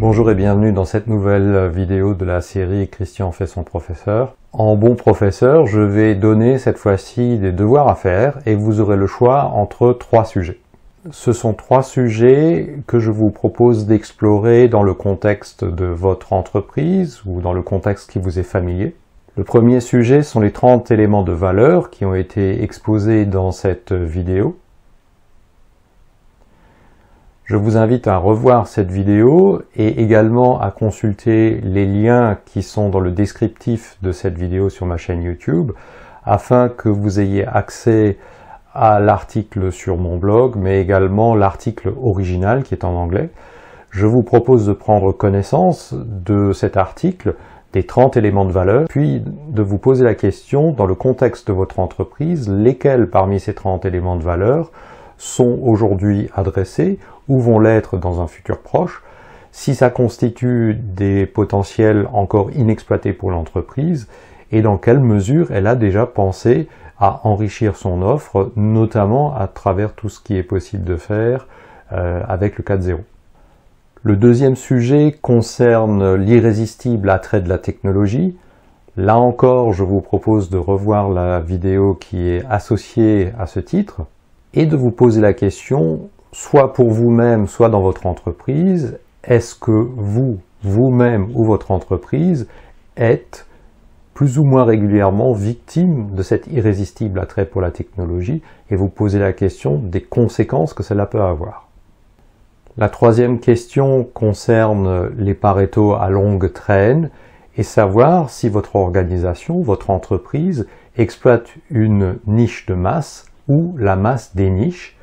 Bonjour et bienvenue dans cette nouvelle euh, vidéo de la série Christian fait son professeur. En bon professeur, je vais donner cette fois-ci des devoirs à faire et vous aurez le choix entre trois sujets. Ce sont trois sujets que je vous propose d'explorer dans le contexte de votre entreprise ou dans le contexte qui vous est familier. Le premier sujet sont les 30 éléments de valeur qui ont été exposés dans cette euh, vidéo. Je vous invite à revoir cette vidéo et également à consulter les liens qui sont dans le descriptif de cette vidéo sur ma chaîne YouTube afin que vous ayez accès à l'article sur mon blog mais également l'article original qui est en anglais. Je vous propose de prendre connaissance de cet article, des 30 éléments de valeur, puis de vous poser la question dans le contexte de votre entreprise, lesquels parmi ces 30 éléments de valeur sont aujourd'hui adressées ou vont l'être dans un futur proche, si ça constitue des potentiels encore inexploités pour l'entreprise et dans quelle mesure elle a déjà pensé à enrichir son offre, notamment à travers tout ce qui est possible de faire euh, avec le 4.0. Le deuxième sujet concerne l'irrésistible attrait de la technologie. Là encore, je vous propose de revoir la vidéo qui est associée à ce titre, et de vous poser la question, soit pour vous-même, soit dans votre entreprise, est-ce que vous, vous-même ou votre entreprise êtes plus ou moins régulièrement victime de cet irrésistible attrait pour la technologie et vous poser la question des conséquences que cela peut avoir. La troisième question concerne les Pareto à longue traîne et savoir si votre organisation, votre entreprise exploite une niche de masse ou la masse des niches.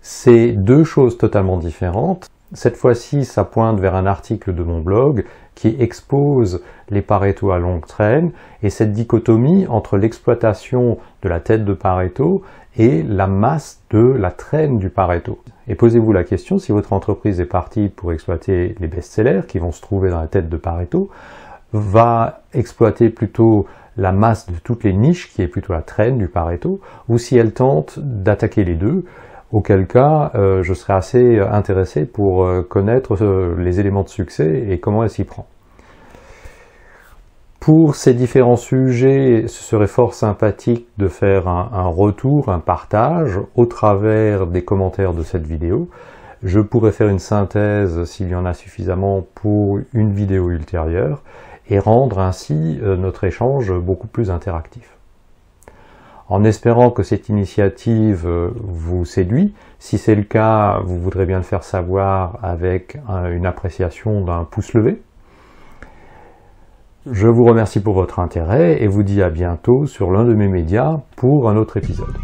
C'est deux choses totalement différentes. Cette fois-ci, ça pointe vers un article de mon blog qui expose les Pareto à longue traîne et cette dichotomie entre l'exploitation de la tête de Pareto et la masse de la traîne du Pareto. Et posez-vous la question si votre entreprise est partie pour exploiter les best-sellers qui vont se trouver dans la tête de Pareto, va exploiter plutôt la masse de toutes les niches, qui est plutôt la traîne du Pareto, ou si elle tente d'attaquer les deux, auquel cas euh, je serais assez euh, intéressé pour euh, connaître les éléments de succès et comment elle s'y prend. Pour ces différents sujets, ce serait fort sympathique de faire un retour, un partage au travers des commentaires de cette vidéo. Je pourrais faire une synthèse s'il y en a suffisamment pour une vidéo ultérieure et rendre ainsi euh, notre échange beaucoup plus interactif. En espérant que cette initiative euh, vous séduit, si c'est le cas, vous voudrez bien le faire savoir avec une appréciation d'un pouce levé. Je vous remercie pour votre intérêt et vous dis à bientôt sur l'un de mes médias pour un autre épisode.